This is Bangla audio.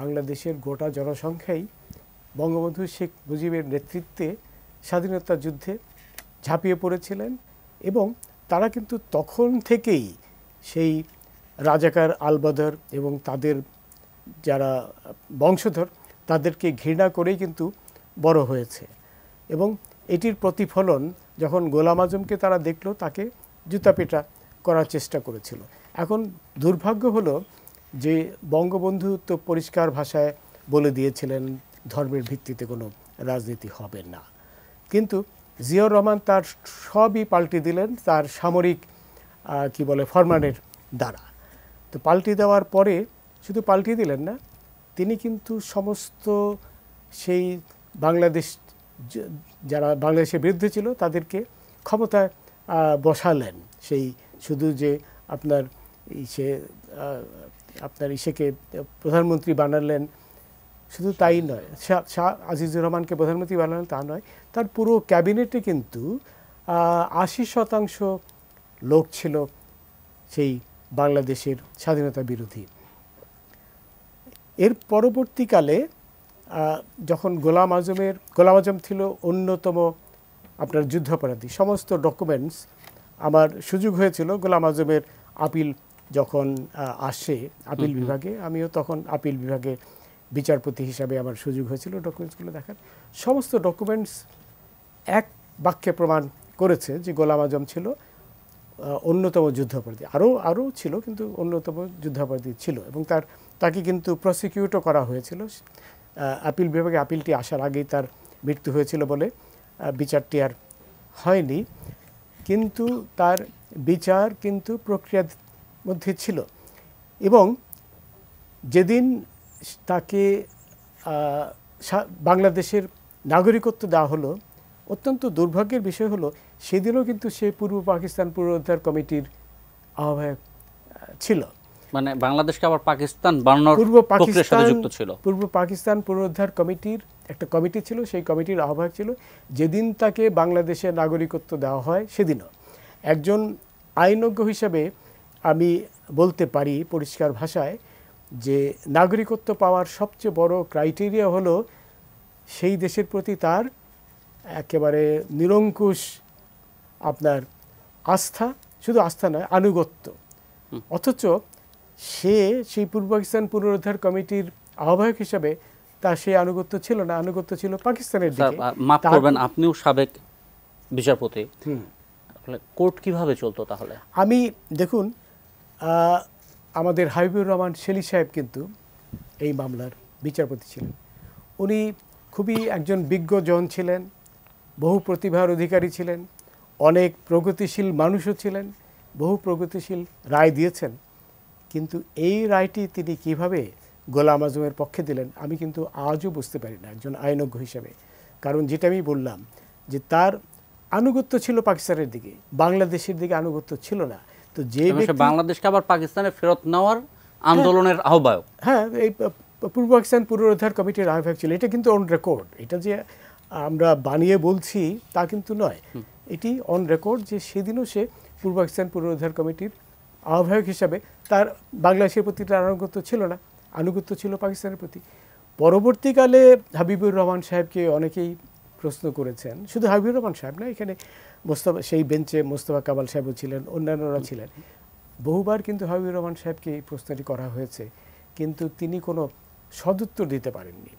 বাংলাদেশের গোটা জনসংখ্যাই বঙ্গবন্ধু শেখ মুজিবের নেতৃত্বে স্বাধীনতা যুদ্ধে ঝাঁপিয়ে পড়েছিলেন এবং তারা কিন্তু তখন থেকেই সেই রাজাকার আলবাদর এবং তাদের যারা বংশধর তাদেরকে ঘৃণা করেই কিন্তু বড় হয়েছে এবং এটির প্রতিফলন যখন গোলাম আজমকে তারা দেখলো তাকে জুতাপেটা করার চেষ্টা করেছিল এখন দুর্ভাগ্য হলো যে বঙ্গবন্ধু তো পরিষ্কার ভাষায় বলে দিয়েছিলেন ধর্মের ভিত্তিতে কোনো রাজনীতি হবে না কিন্তু জিয়াউর রহমান তার সবই পাল্টে দিলেন তার সামরিক কি বলে ফরমানের দ্বারা তো পাল্টে দেওয়ার পরে শুধু পাল্টে দিলেন না তিনি কিন্তু সমস্ত সেই বাংলাদেশ যারা বাংলাদেশের বিরুদ্ধে ছিল তাদেরকে ক্ষমতায় বসালেন সেই শুধু যে আপনার সে আপনার ইসেকে প্রধানমন্ত্রী বানালেন শুধু তাই নয় শাহ আজিজুর রহমানকে প্রধানমন্ত্রী বানালেন তা নয় তার পুরো ক্যাবিনেটে কিন্তু আশি শতাংশ লোক ছিল সেই বাংলাদেশের স্বাধীনতা বিরোধী এর পরবর্তীকালে যখন গোলাম আজমের গোলাম আজম ছিল অন্যতম আপনার যুদ্ধাপরাধী সমস্ত ডকুমেন্টস আমার সুযোগ হয়েছিল গোলাম আজমের আপিল যখন আসে আপিল বিভাগে আমিও তখন আপিল বিভাগে বিচারপতি হিসাবে আমার সুযোগ হয়েছিল ডকুমেন্টসগুলো দেখার সমস্ত ডকুমেন্টস এক বাক্যে প্রমাণ করেছে যে গোলাম আজম ছিল অন্যতম যুদ্ধাপরাধী আরও আরও ছিল কিন্তু অন্যতম যুদ্ধাপরাধী ছিল এবং তার তাকে কিন্তু প্রসিকিউটও করা হয়েছিল আপিল বিভাগে আপিলটি আসার আগেই তার মৃত্যু হয়েছিল বলে বিচারটি আর হয়নি কিন্তু তার বিচার কিন্তু প্রক্রিয়া মধ্যে ছিল এবং যেদিন তাকে বাংলাদেশের নাগরিকত্ব দেওয়া হলো অত্যন্ত দুর্ভাগ্যের বিষয় হলো সেদিনও কিন্তু সে পূর্ব পাকিস্তান পুনরুদ্ধার কমিটির আহ্বায়ক ছিল মানে বাংলাদেশকে আবার পাকিস্তান পূর্ব পাকিস্তান যুক্ত ছিল পূর্ব পাকিস্তান পুনরুদ্ধার কমিটির একটা কমিটি ছিল সেই কমিটির আহ্বায়ক ছিল যেদিন তাকে বাংলাদেশে নাগরিকত্ব দেওয়া হয় সেদিনও একজন আইনজ্ঞ হিসাবে আমি বলতে পারি পরিষ্কার ভাষায় যে নাগরিকত্ব পাওয়ার সবচেয়ে বড় ক্রাইটেরিয়া হলো সেই দেশের প্রতি তার একেবারে নিরঙ্কুশ আপনার আস্থা শুধু আস্থা নয় আনুগত্য অথচ সে সেই পূর্ব পাকিস্তান পুনরুদ্ধার কমিটির আহ্বায়ক হিসাবে তা সেই আনুগত্য ছিল না আনুগত্য ছিল পাকিস্তানের দিকে আপনিও সাবেক বিচারপতি কোর্ট কিভাবে চলতো তাহলে আমি দেখুন আমাদের হাবিবুর রহমান শেলি সাহেব কিন্তু এই মামলার বিচারপতি ছিলেন উনি খুবই একজন বিজ্ঞজন ছিলেন বহু প্রতিভার অধিকারী ছিলেন অনেক প্রগতিশীল মানুষও ছিলেন বহু প্রগতিশীল রায় দিয়েছেন কিন্তু এই রায়টি তিনি কিভাবে গোলাম আজমের পক্ষে দিলেন আমি কিন্তু আজও বুঝতে পারি না একজন আইনজ্ঞ হিসেবে কারণ যেটা আমি বললাম যে তার আনুগত্য ছিল পাকিস্তানের দিকে বাংলাদেশের দিকে আনুগত্য ছিল না তো যে বাংলাদেশকে আবার পাকিস্তানে ফেরত নেওয়ার হ্যাঁ। আন্দোলনের আহ্বায়ক হ্যাঁ এই পূর্ব পাকিস্তান পুনরুদ্ধার কমিটির আহ্বায়ক ছিল এটা কিন্তু অন রেকর্ড এটা যে আমরা বানিয়ে বলছি তা কিন্তু নয় এটি অন রেকর্ড যে সেদিনও সে পূর্ব পাকিস্তান পুনরুদ্ধার কমিটির আহ্বায়ক হিসাবে তার বাংলাদেশের প্রতি তার আনুগত্য ছিল না আনুগত্য ছিল পাকিস্তানের প্রতি পরবর্তীকালে হাবিবুর রহমান সাহেবকে অনেকেই প্রশ্ন করেছেন শুধু হাবিবুর রহমান সাহেব না এখানে মোস্তফা সেই বেঞ্চে মোস্তফা কামাল সাহেবও ছিলেন অন্যান্যরা ছিলেন বহুবার কিন্তু হাবিবুর রহমান সাহেবকে এই প্রশ্নটি করা হয়েছে কিন্তু তিনি কোনো সদুত্তর দিতে পারেননি